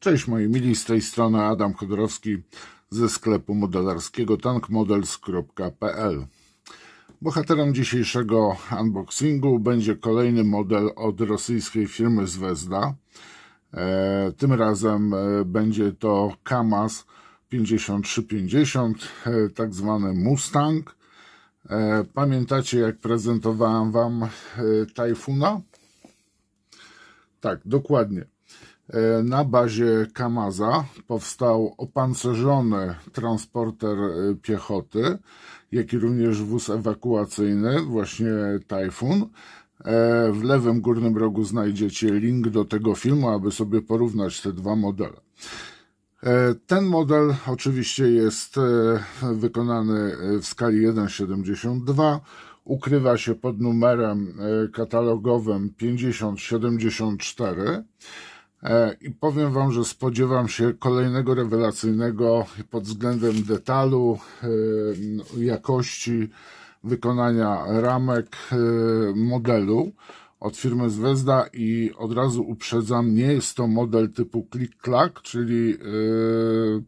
Cześć moi mili, z tej strony Adam Chodorowski ze sklepu modelarskiego tankmodels.pl Bohaterem dzisiejszego unboxingu będzie kolejny model od rosyjskiej firmy Zvezda. E, tym razem e, będzie to Kamaz 5350, e, tak zwany Mustang. E, pamiętacie jak prezentowałem Wam e, Tajfuna? Tak, dokładnie. E, na bazie Kamaza powstał opancerzony transporter e, piechoty, jak i również wóz ewakuacyjny, właśnie Tajfun. E, w lewym górnym rogu znajdziecie link do tego filmu, aby sobie porównać te dwa modele. Ten model oczywiście jest wykonany w skali 1,72. Ukrywa się pod numerem katalogowym 5074. E, I powiem Wam, że spodziewam się kolejnego rewelacyjnego pod względem detalu, e, jakości wykonania ramek e, modelu od firmy Zvezda i od razu uprzedzam, nie jest to model typu click-clack, czyli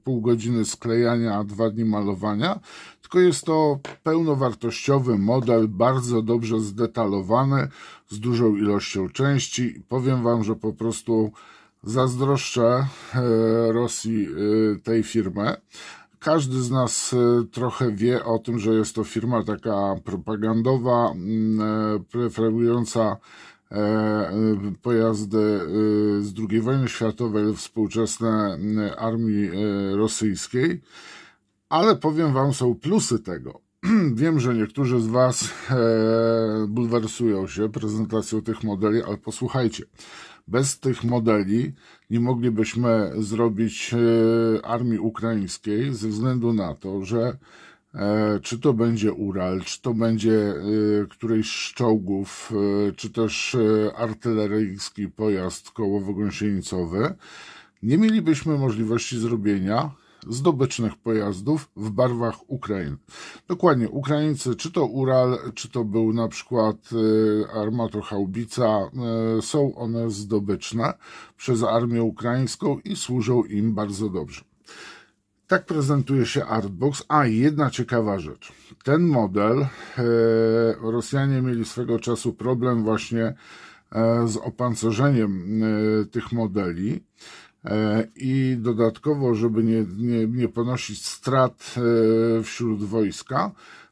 pół godziny sklejania, a dwa dni malowania, tylko jest to pełnowartościowy model, bardzo dobrze zdetalowany, z dużą ilością części. Powiem Wam, że po prostu zazdroszczę e, Rosji e, tej firmy. Każdy z nas e, trochę wie o tym, że jest to firma taka propagandowa, mm, preferująca pojazdy z II wojny światowej współczesne mm, armii rosyjskiej. Ale powiem Wam, są plusy tego. Wiem, że niektórzy z Was e, bulwersują się prezentacją tych modeli, ale posłuchajcie. Bez tych modeli nie moglibyśmy zrobić e, armii ukraińskiej ze względu na to, że e, czy to będzie Ural, czy to będzie któryś z czołgów, czy też artyleryjski pojazd kołowo-gąsienicowy, nie mielibyśmy możliwości zrobienia zdobycznych pojazdów w barwach Ukrainy. Dokładnie, Ukraińcy, czy to Ural, czy to był na przykład e, armatochaubica, e, są one zdobyczne przez armię ukraińską i służą im bardzo dobrze. Tak prezentuje się Artbox. A jedna ciekawa rzecz. Ten model e, Rosjanie mieli swego czasu problem właśnie z opancerzeniem tych modeli E, i dodatkowo, żeby nie, nie, nie ponosić strat e, wśród wojska,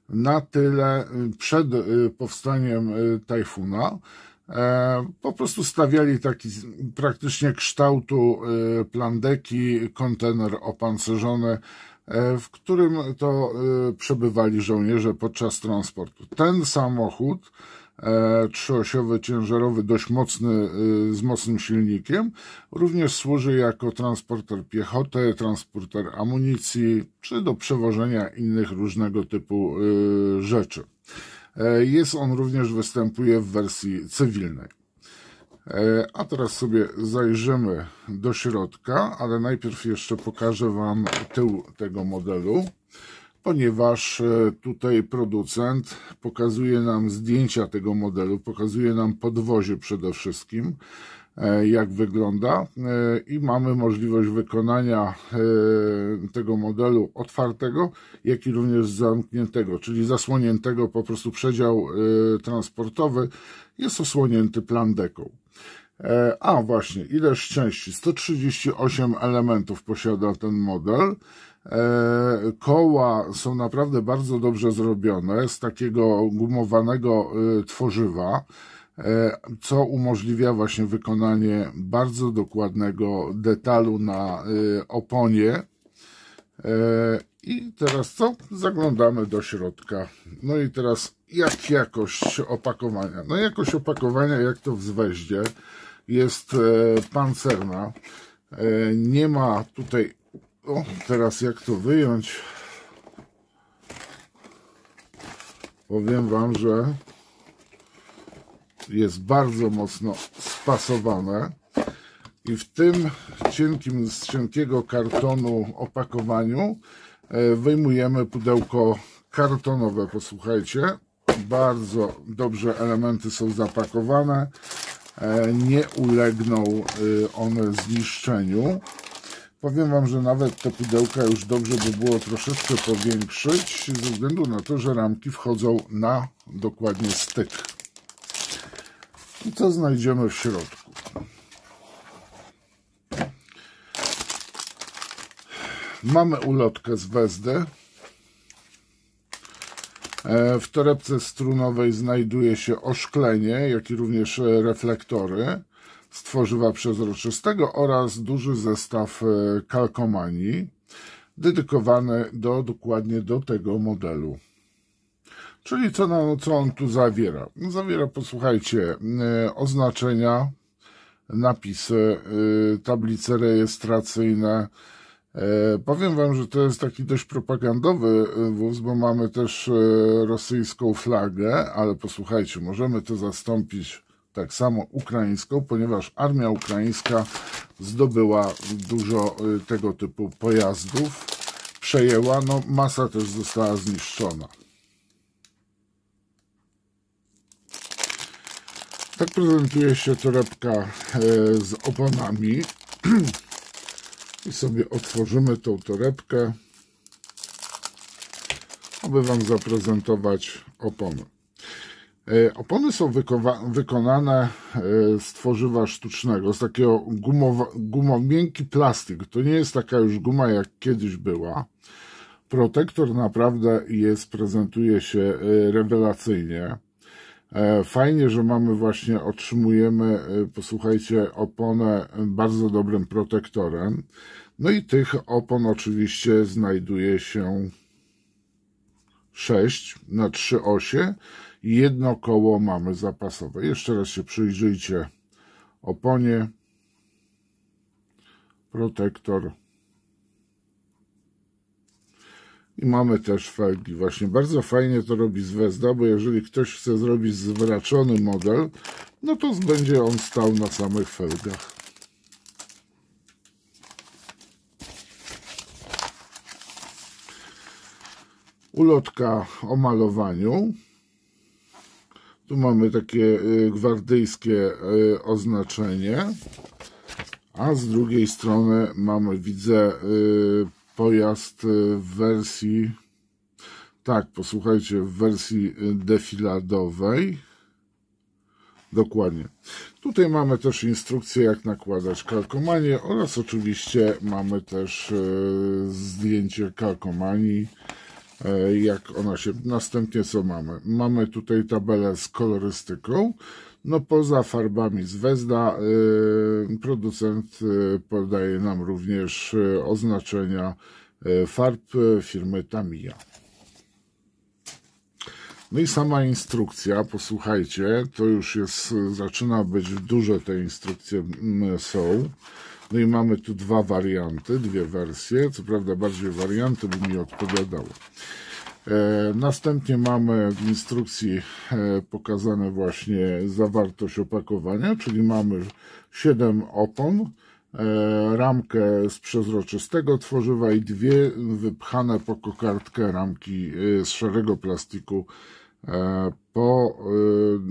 na tyle y, przed y, powstaniem y, tajfuna e, po prostu stawiali taki praktycznie kształtu plandeki, kontener opancerzony, w którym to przebywali żołnierze podczas transportu. Ten samochód E, trzyosiowy ciężarowy, dość mocny, y, z mocnym silnikiem. Również służy jako transporter piechoty, transporter amunicji, czy do przewożenia innych różnego typu y, rzeczy. E, jest on również, występuje w wersji cywilnej. E, a teraz sobie zajrzymy do środka, ale najpierw jeszcze pokażę Wam tył tego modelu ponieważ e, tutaj producent pokazuje nam zdjęcia tego modelu, pokazuje nam podwozie przede wszystkim, e, jak wygląda e, i mamy możliwość wykonania tego modelu otwartego, jak i również zamkniętego, czyli zasłoniętego po prostu przedział transportowy jest osłonięty deką. A właśnie, ileż części? 138 elementów posiada ten model. E, koła są naprawdę bardzo dobrze zrobione z takiego gumowanego e, tworzywa, e, co umożliwia właśnie wykonanie bardzo dokładnego detalu na oponie. I teraz co? Zaglądamy do środka. No i teraz jak jakość opakowania? No jakość opakowania, jak to w Zweździe, jest pancerna. Nie ma tutaj o, teraz jak to wyjąć? Powiem Wam, że jest bardzo mocno spasowane i w tym cienkim, z cienkiego kartonu opakowaniu e, wyjmujemy pudełko kartonowe. Posłuchajcie, bardzo dobrze elementy są zapakowane, e, nie ulegną y, one zniszczeniu. Powiem Wam, że nawet te pudełka już dobrze by było troszeczkę powiększyć, ze względu na to, że ramki wchodzą na dokładnie styk. I co znajdziemy w środku? Mamy ulotkę z wezdy. E, w torebce strunowej znajduje się oszklenie, jak i również reflektory z tworzywa przezroczystego oraz duży zestaw e, kalkomanii dedykowany do, dokładnie do tego modelu. Czyli co, na, co on tu zawiera? No, zawiera, posłuchajcie, e, oznaczenia, napisy, e, tablice rejestracyjne. Powiem Wam, że to jest taki dość propagandowy wóz, bo mamy też rosyjską flagę, ale posłuchajcie, możemy to zastąpić tak samo ukraińską, ponieważ armia ukraińska zdobyła dużo y, tego typu pojazdów, przejęła, no masa też została zniszczona. Tak prezentuje się torebka e, z oponami. I sobie otworzymy tą torebkę, aby Wam zaprezentować opony. E, opony są wykonane e, z tworzywa sztucznego, z takiego gumowa, miękki plastik. To nie jest taka już guma, jak kiedyś była. Protektor naprawdę jest, prezentuje się e, rewelacyjnie. Fajnie, że mamy właśnie, otrzymujemy, posłuchajcie, oponę bardzo dobrym protektorem. No i tych opon oczywiście znajduje się 6 na 3 osie jedno koło mamy zapasowe. Jeszcze raz się przyjrzyjcie oponie, protektor i mamy też felgi. Właśnie bardzo fajnie to robi z bo jeżeli ktoś chce zrobić zwraczony model, no to będzie on stał na samych felgach. Ulotka o malowaniu. Tu mamy takie y, gwardyjskie y, oznaczenie. A z drugiej strony mamy, widzę, y, pojazd w wersji, tak, posłuchajcie, w wersji defiladowej. Dokładnie. Tutaj mamy też instrukcję, jak nakładać kalkomanie oraz oczywiście mamy też zdjęcie kalkomanii E, jak ona się. Następnie co mamy? Mamy tutaj tabelę z kolorystyką. No poza farbami z Wezda e, producent e, podaje nam również oznaczenia farb firmy Tamiya. No i sama instrukcja, posłuchajcie, to już jest, zaczyna być duże te instrukcje są. No i mamy tu dwa warianty, dwie wersje. Co prawda bardziej warianty by mi odpowiadały. E, następnie mamy w instrukcji e, pokazane właśnie zawartość opakowania, czyli mamy 7 opon, e, ramkę z przezroczystego tworzywa i dwie wypchane po kokardkę ramki z szarego plastiku E, po,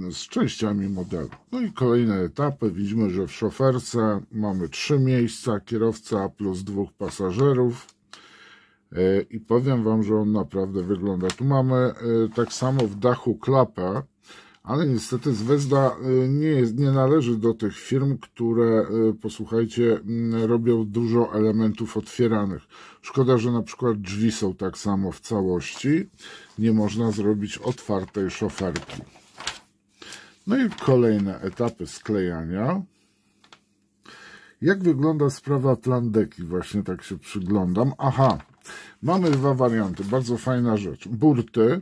e, z częściami modelu. No i kolejne etapy. Widzimy, że w szoferce mamy trzy miejsca, kierowca plus dwóch pasażerów. E, I powiem Wam, że on naprawdę wygląda. Tu mamy tak samo w dachu klapę, ale niestety Zvezda y, nie, jest, nie należy do tych firm, które, y, posłuchajcie, mm, robią dużo elementów otwieranych. Szkoda, że na przykład drzwi są tak samo w całości. Nie można zrobić otwartej szoferki. No i kolejne etapy sklejania. Jak wygląda sprawa plandeki? Właśnie tak się przyglądam. Aha, mamy dwa warianty. Bardzo fajna rzecz. Burty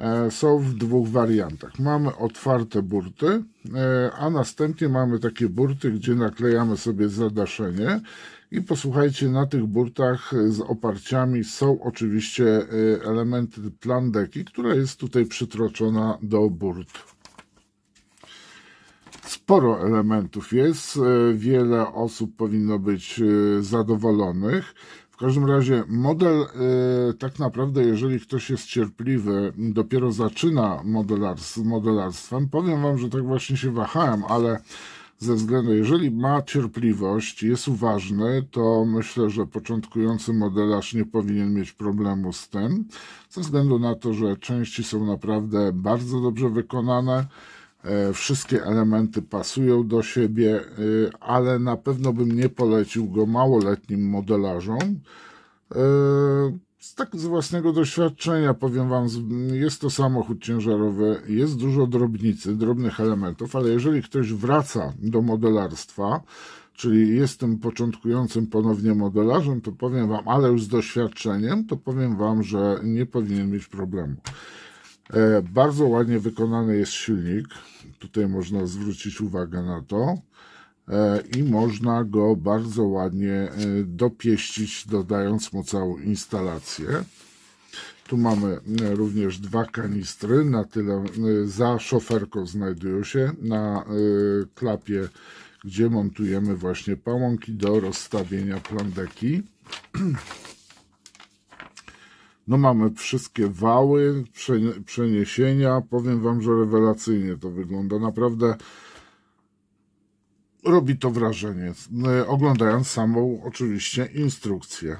E, są w dwóch wariantach. Mamy otwarte burty, e, a następnie mamy takie burty, gdzie naklejamy sobie zadaszenie. I posłuchajcie, na tych burtach z oparciami są oczywiście e, elementy plandeki, która jest tutaj przytroczona do burt sporo elementów jest, wiele osób powinno być zadowolonych. W każdym razie model y, tak naprawdę, jeżeli ktoś jest cierpliwy, dopiero zaczyna modelar, modelarstwem. Powiem wam, że tak właśnie się wahałem, ale ze względu, jeżeli ma cierpliwość, jest uważny, to myślę, że początkujący modelarz nie powinien mieć problemu z tym, ze względu na to, że części są naprawdę bardzo dobrze wykonane. E, wszystkie elementy pasują do siebie, e, ale na pewno bym nie polecił go małoletnim modelarzom. E, z tak z własnego doświadczenia powiem wam, jest to samochód ciężarowy, jest dużo drobnicy, drobnych elementów, ale jeżeli ktoś wraca do modelarstwa, czyli jestem początkującym ponownie modelarzem, to powiem wam, ale już z doświadczeniem, to powiem wam, że nie powinien mieć problemu. E, bardzo ładnie wykonany jest silnik. Tutaj można zwrócić uwagę na to. E, I można go bardzo ładnie e, dopieścić, dodając mu całą instalację. Tu mamy również dwa kanistry, na tyle za szoferką znajdują się na klapie, gdzie montujemy właśnie pałąki do rozstawienia plandeki. No mamy wszystkie wały, przeniesienia. Powiem wam, że rewelacyjnie to wygląda. Naprawdę robi to wrażenie, e, oglądając samą oczywiście instrukcję.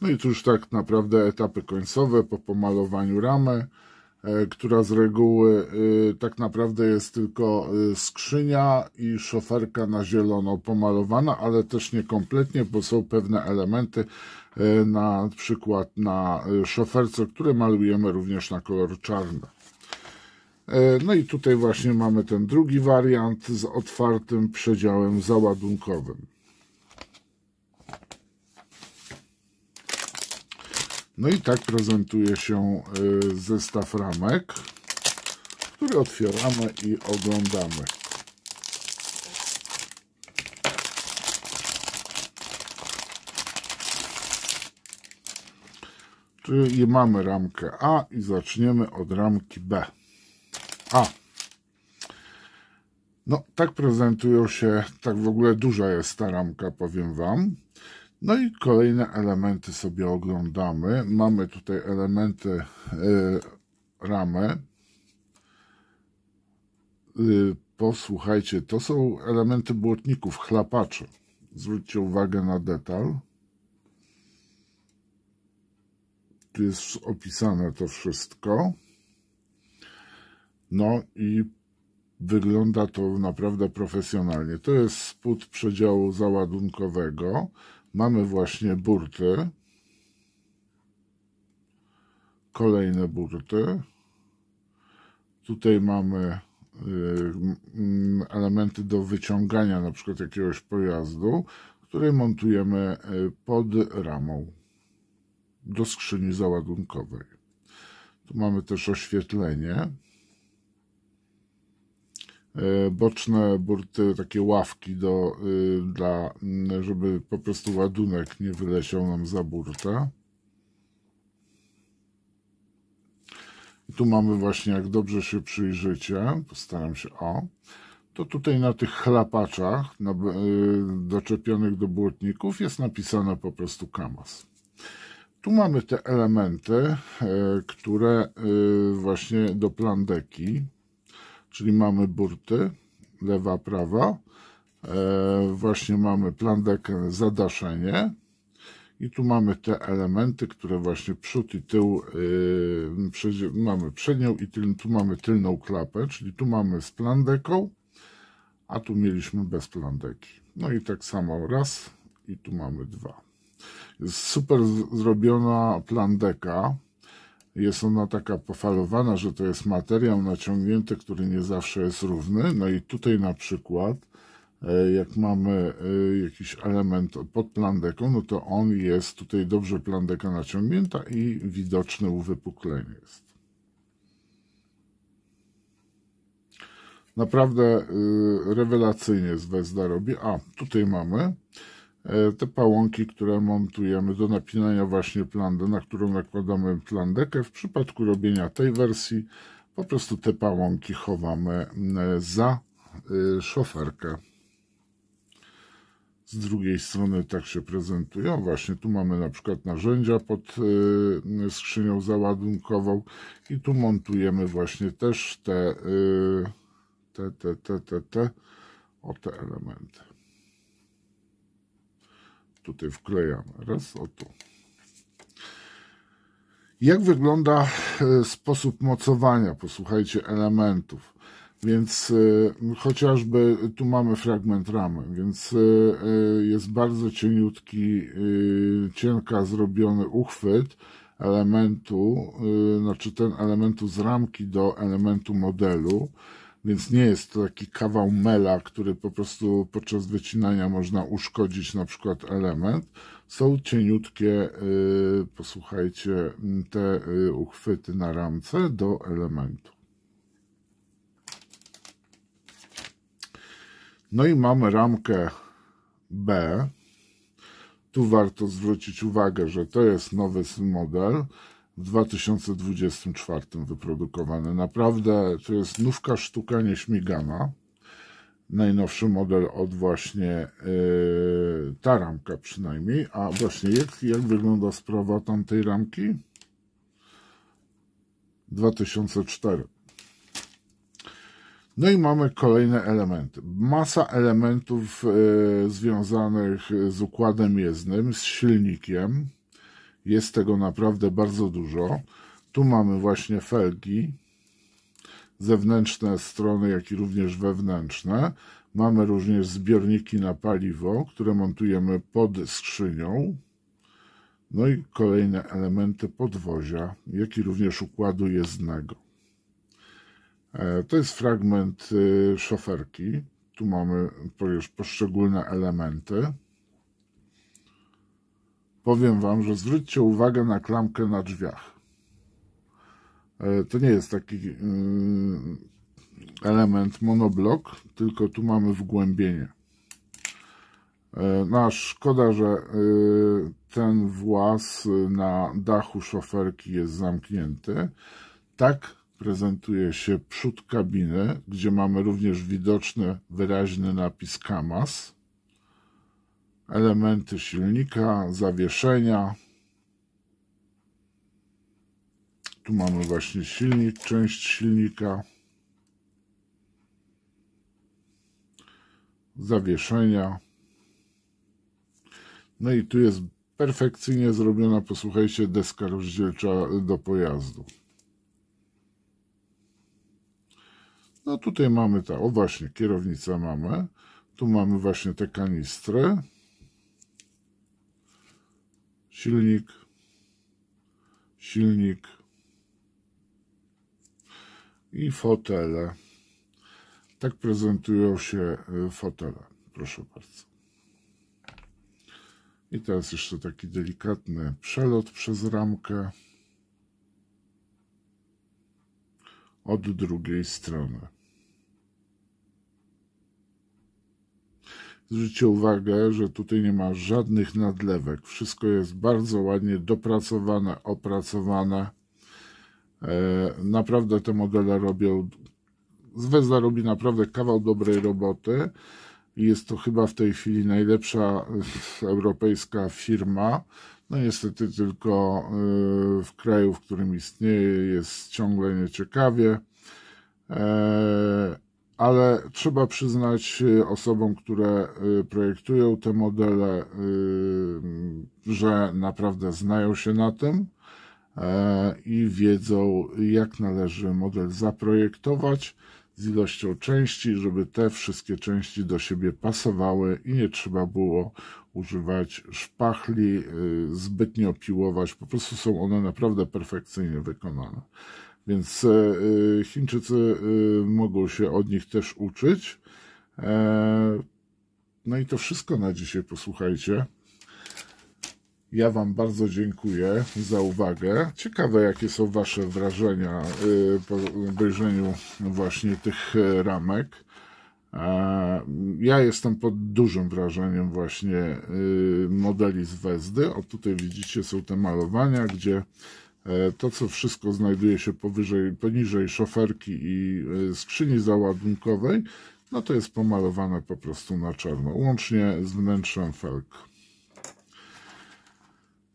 No i tu już tak naprawdę etapy końcowe po pomalowaniu ramy. E, która z reguły e, tak naprawdę jest tylko e, skrzynia i szoferka na zielono pomalowana, ale też nie kompletnie, bo są pewne elementy, na przykład na szoferce, które malujemy również na kolor czarny. No i tutaj właśnie mamy ten drugi wariant z otwartym przedziałem załadunkowym. No i tak prezentuje się e, zestaw ramek, który otwieramy i oglądamy. Czyli mamy ramkę A i zaczniemy od ramki B. A. No, tak prezentują się, tak w ogóle duża jest ta ramka, powiem Wam. No i kolejne elementy sobie oglądamy. Mamy tutaj elementy yy, posłuchajcie, to są elementy błotników, chlapaczy. Zwróćcie uwagę na detal. Tu jest opisane to wszystko. No i wygląda to naprawdę profesjonalnie. To jest spód przedziału załadunkowego. Mamy właśnie burty. Kolejne burty. Tutaj mamy y, elementy do wyciągania na przykład jakiegoś pojazdu, który montujemy y, pod ramą do skrzyni załadunkowej. Tu mamy też oświetlenie. E, boczne burty, takie ławki do, y, dla, żeby po prostu ładunek nie wyleciał nam za burtę. I tu mamy właśnie, jak dobrze się przyjrzycie, postaram się o, to tutaj na tych chlapaczach na, y, doczepionych do błotników jest napisane po prostu kamas. Tu mamy te elementy, e, które y, właśnie do plandeki, czyli mamy burty, lewa, prawa. E, właśnie mamy plandek zadaszenie. I tu mamy te elementy, które właśnie przód i tył, yy, mamy przednią i tylną, tu mamy tylną klapę, czyli tu mamy z plandeką, a tu mieliśmy bez plandeki. No i tak samo raz i tu mamy dwa. Jest super zrobiona plandeka. Jest ona taka pofalowana, że to jest materiał naciągnięty, który nie zawsze jest równy. No i tutaj na przykład, e, jak mamy e, jakiś element pod plandeką, no to on jest tutaj dobrze plandeka naciągnięta i widoczne uwypuklenie jest. Naprawdę e, rewelacyjnie z Wezda robi. A, tutaj mamy. E, te pałąki, które montujemy do napinania właśnie plandy, na którą nakładamy plandekę. W przypadku robienia tej wersji po prostu te pałąki chowamy e, za e, szoferkę. Z drugiej strony tak się prezentują. Właśnie tu mamy na przykład narzędzia pod skrzynią załadunkową i tu montujemy właśnie też te, te, te, te, te, te, te o te elementy tutaj wklejamy. Raz, o tu. Jak wygląda e, sposób mocowania, posłuchajcie, elementów. Więc e, chociażby tu mamy fragment ramy, więc e, jest bardzo cieniutki, cienka zrobiony uchwyt elementu, znaczy ten elementu z ramki do elementu modelu więc nie jest to taki kawał mela, który po prostu podczas wycinania można uszkodzić na przykład element. Są cieniutkie, y, posłuchajcie, te y, uchwyty na ramce do elementu. No i mamy ramkę B. Tu warto zwrócić uwagę, że to jest nowy model w 2024 wyprodukowane. Naprawdę to jest nówka sztuka nieśmigana. Najnowszy model od właśnie yy, ta ramka przynajmniej. A właśnie jak, jak wygląda sprawa tamtej ramki? 2004. No i mamy kolejne elementy. Masa elementów yy, związanych z układem jezdnym, z silnikiem. Jest tego naprawdę bardzo dużo. Tu mamy właśnie felgi, zewnętrzne strony, jak i również wewnętrzne. Mamy również zbiorniki na paliwo, które montujemy pod skrzynią. No i kolejne elementy podwozia, jak i również układu jezdnego. E, to jest fragment y, szoferki. Tu mamy poszczególne elementy powiem Wam, że zwróćcie uwagę na klamkę na drzwiach. E, to nie jest taki y, element monoblok, tylko tu mamy wgłębienie. E, no a szkoda, że y, ten włas na dachu szoferki jest zamknięty. Tak prezentuje się przód kabiny, gdzie mamy również widoczny, wyraźny napis KAMAS elementy silnika, zawieszenia. Tu mamy właśnie silnik, część silnika. Zawieszenia. No i tu jest perfekcyjnie zrobiona, posłuchajcie, deska rozdzielcza do pojazdu. No tutaj mamy ta, o właśnie, kierownicę mamy. Tu mamy właśnie te kanistry silnik, silnik i fotele. Tak prezentują się y, fotele, proszę bardzo. I teraz jeszcze taki delikatny przelot przez ramkę od drugiej strony. Zwróćcie uwagę, że tutaj nie ma żadnych nadlewek. Wszystko jest bardzo ładnie dopracowane, opracowane. E, naprawdę te modele robią, Zwezda robi naprawdę kawał dobrej roboty. Jest to chyba w tej chwili najlepsza europejska firma. No niestety tylko e, w kraju, w którym istnieje, jest ciągle nieciekawie. E, ale trzeba przyznać y, osobom, które y, projektują te modele, y, że naprawdę znają się na tym e, i wiedzą, jak należy model zaprojektować z ilością części, żeby te wszystkie części do siebie pasowały i nie trzeba było używać szpachli, zbytnio piłować. Po prostu są one naprawdę perfekcyjnie wykonane. Więc e, e, Chińczycy e, mogą się od nich też uczyć. No i to wszystko na dzisiaj, posłuchajcie. Ja Wam bardzo dziękuję za uwagę. Ciekawe, jakie są Wasze wrażenia po obejrzeniu właśnie tych ramek. Ja jestem pod dużym wrażeniem właśnie modeli z Wezdy. O tutaj widzicie są te malowania, gdzie E, to, co wszystko znajduje się powyżej, poniżej szoferki i e, skrzyni załadunkowej, no to jest pomalowane po prostu na czarno, łącznie z wnętrzem felk.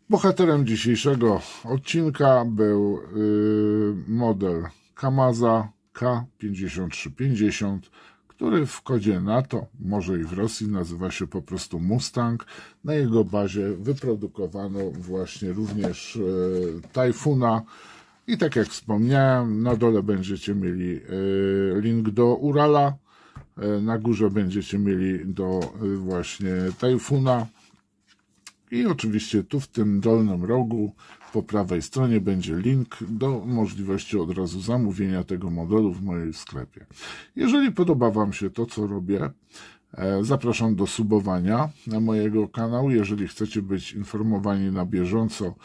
Bohaterem dzisiejszego odcinka był y, model Kamaza K5350, który w kodzie NATO, może i w Rosji, nazywa się po prostu Mustang. Na jego bazie wyprodukowano właśnie również e, Tajfuna. I tak jak wspomniałem, na dole będziecie mieli e, link do Urala, e, na górze będziecie mieli do właśnie Tajfuna. I oczywiście tu w tym dolnym rogu po prawej stronie będzie link do możliwości od razu zamówienia tego modelu w moim sklepie. Jeżeli podoba Wam się to, co robię, e, Zapraszam do subowania na mojego kanału. Jeżeli chcecie być informowani na bieżąco,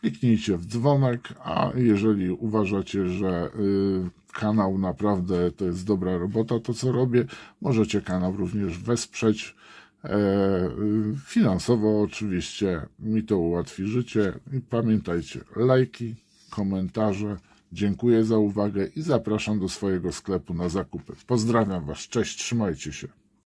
kliknijcie w dzwonek, a jeżeli uważacie, że y, kanał naprawdę to jest dobra robota, to co robię, możecie kanał również wesprzeć. E, finansowo oczywiście mi to ułatwi życie. I pamiętajcie, lajki, komentarze. Dziękuję za uwagę i zapraszam do swojego sklepu na zakupy. Pozdrawiam Was, cześć, trzymajcie się.